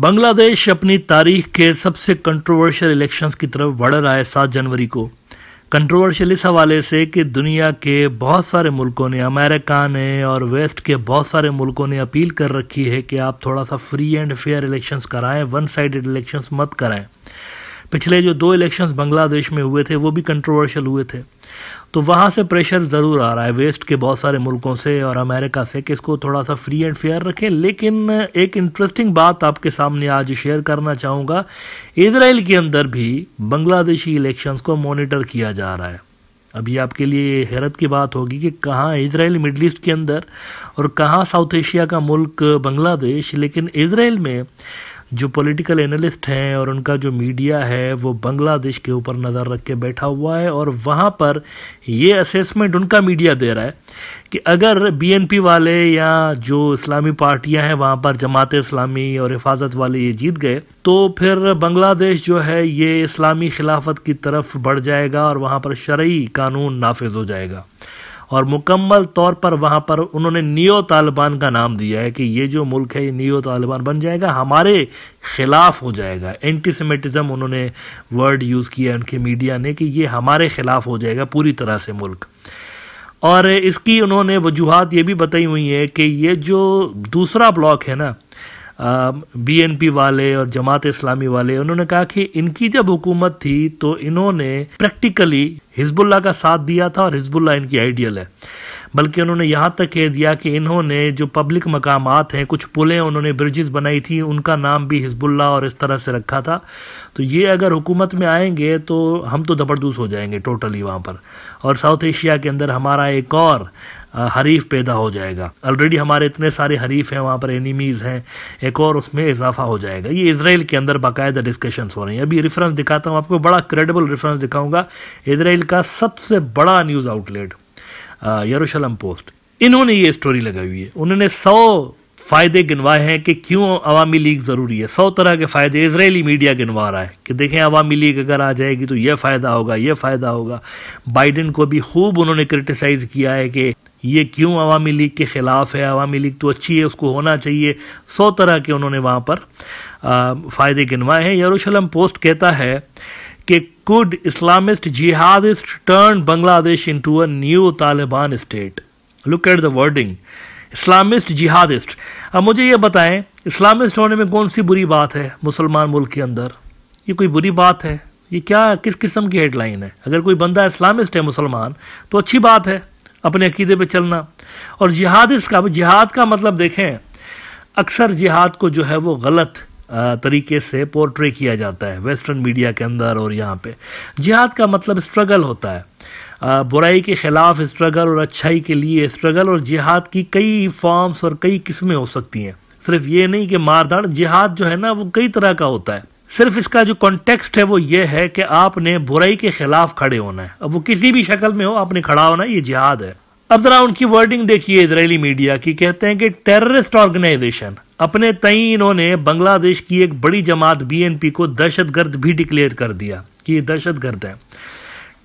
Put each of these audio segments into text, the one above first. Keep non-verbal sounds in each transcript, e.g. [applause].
बांग्लादेश अपनी तारीख के सबसे कंट्रोवर्शियल इलेक्शंस की तरफ बढ़ रहा है सात जनवरी को कंट्रोवर्शियल इस हवाले से कि दुनिया के बहुत सारे मुल्कों ने अमेरिका ने और वेस्ट के बहुत सारे मुल्कों ने अपील कर रखी है कि आप थोड़ा सा फ्री एंड फेयर इलेक्शंस कराएं वन साइडेड इलेक्शंस मत कराएं पिछले जो दो इलेक्शंस बांग्लादेश में हुए थे वो भी कंट्रोवर्शियल हुए थे तो वहाँ से प्रेशर ज़रूर आ रहा है वेस्ट के बहुत सारे मुल्कों से और अमेरिका से कि इसको थोड़ा सा फ्री एंड फेयर रखें लेकिन एक इंटरेस्टिंग बात आपके सामने आज शेयर करना चाहूँगा इसराइल के अंदर भी बांग्लादेशी इलेक्शंस को मॉनिटर किया जा रहा है अभी आपके लिए हैरत की बात होगी कि कहाँ इसराइल मिडल ईस्ट के अंदर और कहाँ साउथ एशिया का मुल्क बांग्लादेश लेकिन इसराइल में जो पॉलिटिकल एनालिस्ट हैं और उनका जो मीडिया है वो बांग्लादेश के ऊपर नज़र रख के बैठा हुआ है और वहाँ पर ये असेसमेंट उनका मीडिया दे रहा है कि अगर बीएनपी वाले या जो इस्लामी पार्टियां हैं वहाँ पर जमात इस्लामी और हिफाजत वाले ये जीत गए तो फिर बांग्लादेश जो है ये इस्लामी खिलाफत की तरफ बढ़ जाएगा और वहाँ पर शर्य कानून नाफिज हो जाएगा और मुकम्मल तौर पर वहाँ पर उन्होंने नियो तालिबान का नाम दिया है कि ये जो मुल्क है ये नियो तालिबान बन जाएगा हमारे ख़िलाफ़ हो जाएगा सेमेटिज़म उन्होंने वर्ड यूज़ किया उनके मीडिया ने कि ये हमारे ख़िलाफ़ हो जाएगा पूरी तरह से मुल्क और इसकी उन्होंने वजूहत ये भी बताई हुई है कि ये जो दूसरा ब्लॉक है ना बीएनपी वाले और जमात इस्लामी वाले उन्होंने कहा कि इनकी जब हुकूमत थी तो इन्होंने प्रैक्टिकली हिजबुल्ला का साथ दिया था और हिजबुल्ला इनकी आइडियल है बल्कि उन्होंने यहाँ तक कह दिया कि इन्होंने जो पब्लिक मकाम हैं कुछ पुलें उन्होंने ब्रिजेस बनाई थी उनका नाम भी हिजबुल्ला और इस तरह से रखा था तो ये अगर हुकूमत में आएंगे तो हम तो दबरदूस हो जाएंगे टोटली वहाँ पर और साउथ एशिया के अंदर हमारा एक और हरीफ पैदा हो जाएगा ऑलरेडी हमारे इतने सारे हरीफ हैं वहाँ पर एनिमीज़ हैं एक और उसमें इजाफा हो जाएगा ये इसराइल के अंदर बाकायदा डिस्कशन हो रही हैं अभी रेफरेंस दिखाता हूँ आपको बड़ा क्रेडिबल रेफरेंस दिखाऊंगा इसराइल का सबसे बड़ा न्यूज़ आउटलेट यरूशलम पोस्ट इन्होंने ये स्टोरी लगाई हुई है उन्होंने सौ फ़ायदे गिनवाए हैं कि क्यों अवामी लीग ज़रूरी है सौ तरह के फ़ायदे इसराइली मीडिया गिनवा रहा है कि देखें अवामी लीग अगर आ जाएगी तो यह फ़ायदा होगा यह फ़ायदा होगा बाइडन को भी खूब उन्होंने क्रिटिसाइज़ किया है कि ये क्यों अवामी लीग के ख़िलाफ़ है अवामी लीग तो अच्छी है उसको होना चाहिए सौ तरह के उन्होंने वहाँ पर फ़ायदे गिनवाए हैं यरूशलम पोस्ट कहता है कि could Islamist jihadist turn Bangladesh into a new Taliban state look at the wording Islamist jihadist अब मुझे ये बताएं इस्लामिस्ट होने में कौन सी बुरी बात है मुसलमान मुल्क के अंदर ये कोई बुरी बात है ये क्या किस किस्म की हेडलाइन है अगर कोई बंदा इस्लामिस्ट है मुसलमान तो अच्छी बात है अपने अकीदे पे चलना और जिहाद इसका जिहाद का मतलब देखें अक्सर जिहाद को जो है वो गलत तरीके से पोर्ट्रे किया जाता है वेस्टर्न मीडिया के अंदर और यहाँ पे जिहाद का मतलब स्ट्रगल होता है बुराई के ख़िलाफ़ स्ट्रगल और अच्छाई के लिए स्ट्रगल और जिहाद की कई फॉर्म्स और कई किस्में हो सकती हैं सिर्फ ये नहीं कि मारधाड़ जिहाद जो है ना वो कई तरह का होता है सिर्फ इसका जो कॉन्टेक्स्ट है वो ये है कि आपने बुराई के खिलाफ खड़े होना है अब वो किसी भी शक्ल में हो आपने खड़ा होना ये जिहाद है अब जरा उनकी वर्डिंग देखिए इसराइली मीडिया की कहते हैं कि टेररिस्ट ऑर्गेनाइजेशन अपने तई इन्होंने बांग्लादेश की एक बड़ी जमात बीएनपी को दहशतगर्द भी डिक्लेयर कर दिया कि ये दहशतगर्द है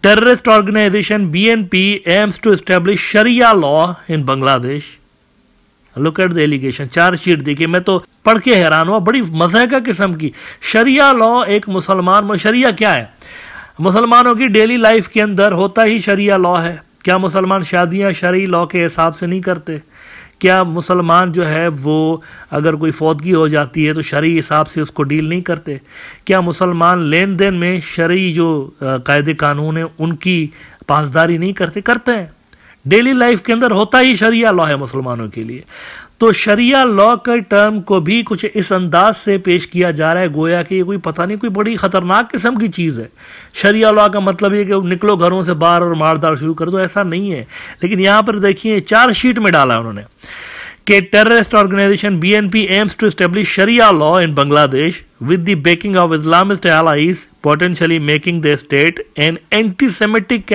terrorist organisation BNP aims to establish sharia law in Bangladesh look at the allegation charge sheet देखिए मैं तो पढ़ के हैरान हुआ बड़ी मजह का किस्म की शरिया लॉ एक मुसलमान शरिया क्या है मुसलमानों की डेली लाइफ के अंदर होता ही शरिया लॉ है क्या मुसलमान शादियां शरी लॉ के हिसाब से नहीं करते क्या मुसलमान जो है वो अगर कोई फौतगी हो जाती है तो शरी हिसाब से उसको डील नहीं करते क्या मुसलमान लेन देन में शरी जो कायदे कानून है उनकी पासदारी नहीं करते करते हैं डेली लाइफ के अंदर होता ही शरिया लॉ है मुसलमानों के लिए तो शरिया लॉ के टर्म को भी कुछ इस अंदाज से पेश किया जा रहा है गोया कि ये कोई पता नहीं कोई बड़ी ख़तरनाक किस्म की चीज़ है शरिया लॉ का मतलब ये कि निकलो घरों से बाहर और मारदार शुरू कर दो ऐसा नहीं है लेकिन यहाँ पर देखिए चार शीट में डाला उन्होंने कि terrorist organisation B N P aims to establish sharia law in Bangladesh with the backing of Islamist allies potentially making the state an anti Semitic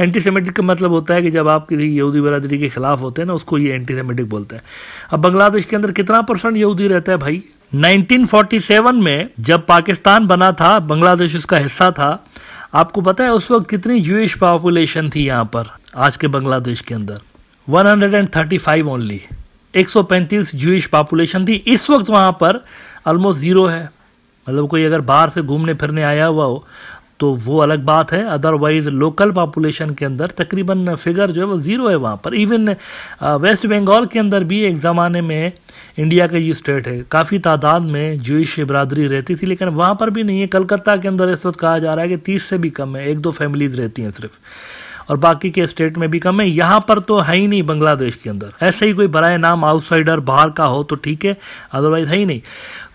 anti Semitic का मतलब होता है कि जब आप किसी यहूदी बरदरी के खिलाफ होते हैं ना उसको ये एंटी सेमेटिक बोलते हैं अब बांग्लादेश के अंदर कितना परसेंट यहूदी रहता है भाई 1947 में जब पाकिस्तान बना था बांग्लादेश उसका हिस्सा था आपको पता है उस वक्त कितनी जूश पॉपुलेशन थी यहाँ पर आज के बांग्लादेश के अंदर 135 ओनली 135 जूश पॉपुलेशन थी इस वक्त वहाँ पर ऑलमोस्ट ज़ीरो है मतलब कोई अगर बाहर से घूमने फिरने आया हुआ हो तो वो अलग बात है अदरवाइज लोकल पॉपुलेशन के अंदर तकरीबन फिगर जो है वो ज़ीरो है वहाँ पर इवन वेस्ट बंगाल के अंदर भी एक ज़माने में इंडिया का ये स्टेट है काफ़ी तादाद में जूश बरदरी रहती थी लेकिन वहाँ पर भी नहीं है कलकत्ता के अंदर इस वक्त कहा जा रहा है कि तीस से भी कम है एक दो फैमिलीज़ रहती हैं सिर्फ और बाकी के स्टेट में भी कम है यहाँ पर तो है ही नहीं बांग्लादेश के अंदर ऐसे ही कोई बरए नाम आउटसाइडर बाहर का हो तो ठीक है अदरवाइज है ही नहीं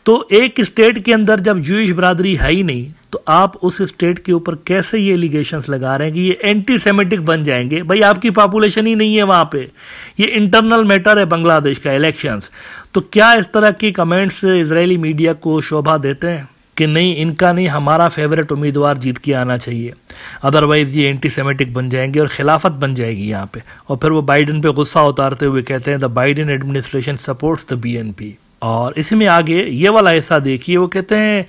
तो एक स्टेट के अंदर जब जूश बरदरी है ही नहीं तो आप उस स्टेट के ऊपर कैसे ये एलिगेशन लगा रहे हैं कि ये एंटी सेमेटिक बन जाएंगे भाई आपकी पॉपुलेशन ही नहीं है वहां पे ये इंटरनल मैटर है बांग्लादेश का इलेक्शंस तो क्या इस तरह की कमेंट्स इसराइली मीडिया को शोभा देते हैं कि नहीं इनका नहीं हमारा फेवरेट उम्मीदवार जीत के आना चाहिए अदरवाइज़ ये एंटी सेमेटिक बन जाएंगे और खिलाफत बन जाएगी यहाँ पे और फिर वो बाइडन पे गुस्सा उतारते हुए कहते हैं the Biden administration supports the BNP और इसी में आगे ये वाला हिस्सा देखिए वो कहते हैं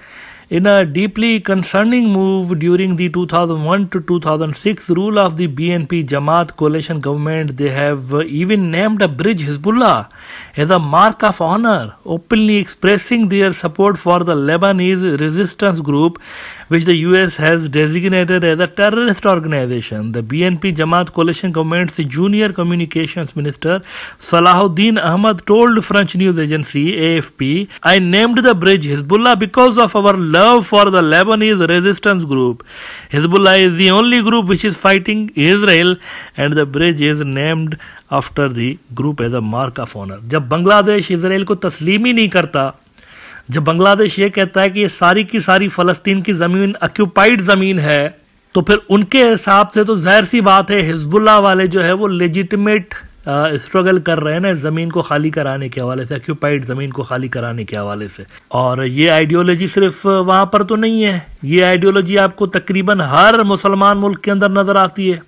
in a deeply concerning move during the 2001 to 2006 rule of the BNP Jamaat coalition government, they have even named a bridge Hezbollah as a mark of honor, openly expressing their support for the Lebanese resistance group, which the US has designated as a terrorist organization. The BNP Jamaat coalition government's junior communications minister Salahuddin Ahmad told French news agency AFP, I named the bridge Hezbollah because of our love for the Lebanese resistance group. Hezbollah is the only group which is fighting Israel, and the bridge is named after the group as a mark of honor. करना जब Bangladesh Israel को तस्लीम ही नहीं करता जब बांग्लादेश ये कहता है कि ये सारी की सारी फ़लस्तीन की ज़मीन ऑक्यूपाइड ज़मीन है तो फिर उनके हिसाब से तो जहर सी बात है हिजबुल्ला वाले जो है वो लेजिटमेट स्ट्रगल कर रहे हैं ना ज़मीन को खाली कराने के हवाले से ऑक्यूपाइड ज़मीन को खाली कराने के हवाले से और ये आइडियोलॉजी सिर्फ वहाँ पर तो नहीं है ये आइडियोलॉजी आपको तकरीबन हर मुसलमान मुल्क के अंदर नज़र आती है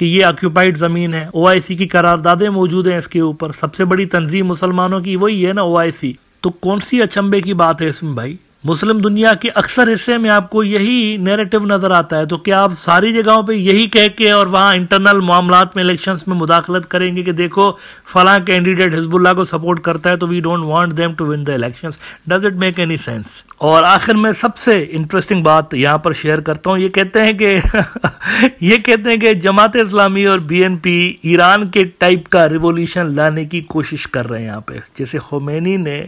कि ये ऑक्यूपाइड ज़मीन है ओ की करारदादे मौजूद हैं इसके ऊपर सबसे बड़ी तंजीम मुसलमानों की वही है ना ओ तो कौन सी अचंबे की बात है इसमें भाई मुस्लिम दुनिया के अक्सर हिस्से में आपको यही नैरेटिव नज़र आता है तो क्या आप सारी जगहों पे यही कह के और वहाँ इंटरनल मामला में इलेक्शंस में मुदाखलत करेंगे कि देखो फला कैंडिडेट हिजबुल्ला को सपोर्ट करता है तो we don't want them to win the elections does it make any sense और आखिर में सबसे इंटरेस्टिंग बात यहाँ पर शेयर करता हूँ ये कहते हैं कि [laughs] ये कहते हैं कि जमात इस्लामी और बीएनपी ईरान के टाइप का रिवोल्यूशन लाने की कोशिश कर रहे हैं यहाँ पे जैसे खोमेनी ने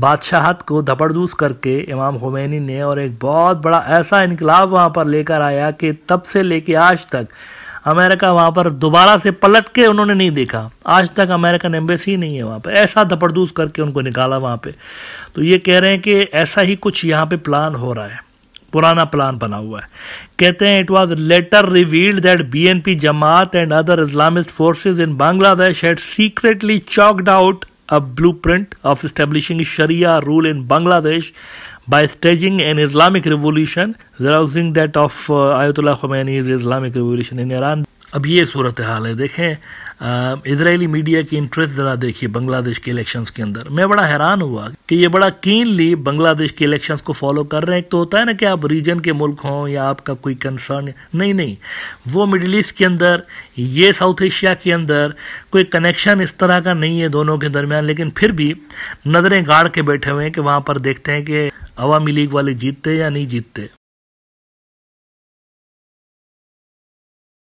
बादशाहत को धपड़दूस करके इमाम हुमैनी ने और एक बहुत बड़ा ऐसा इनकलाब वहाँ पर लेकर आया कि तब से लेके आज तक अमेरिका वहाँ पर दोबारा से पलट के उन्होंने नहीं देखा आज तक अमेरिकन एम्बेसी नहीं है वहाँ पर ऐसा धपड़दूस करके उनको निकाला वहाँ पर तो ये कह रहे हैं कि ऐसा ही कुछ यहाँ पर प्लान हो रहा है पुराना प्लान बना हुआ है कहते हैं it was later revealed that B N P Jamaat and other Islamist forces in Bangladesh had secretly chalked out a blueprint of establishing Sharia rule in Bangladesh by staging an Islamic revolution, rousing that of uh, Ayatollah Khomeini's Islamic revolution in Iran. अब ये सूरत हाल है देखें Israeli media की interest ज़रा देखिए बांग्लादेश के elections के अंदर मैं बड़ा हैरान हुआ कि ये बड़ा कीनली बांग्लादेश के इलेक्शंस को फॉलो कर रहे हैं एक तो होता है ना कि आप रीजन के मुल्क हों या आपका कोई कंसर्न नहीं नहीं वो मिडिल ईस्ट के अंदर ये साउथ एशिया के अंदर कोई कनेक्शन इस तरह का नहीं है दोनों के दरमियान लेकिन फिर भी नज़रें गाड़ के बैठे हुए हैं कि वहाँ पर देखते हैं कि अवामी लीग वाले जीतते या नहीं जीतते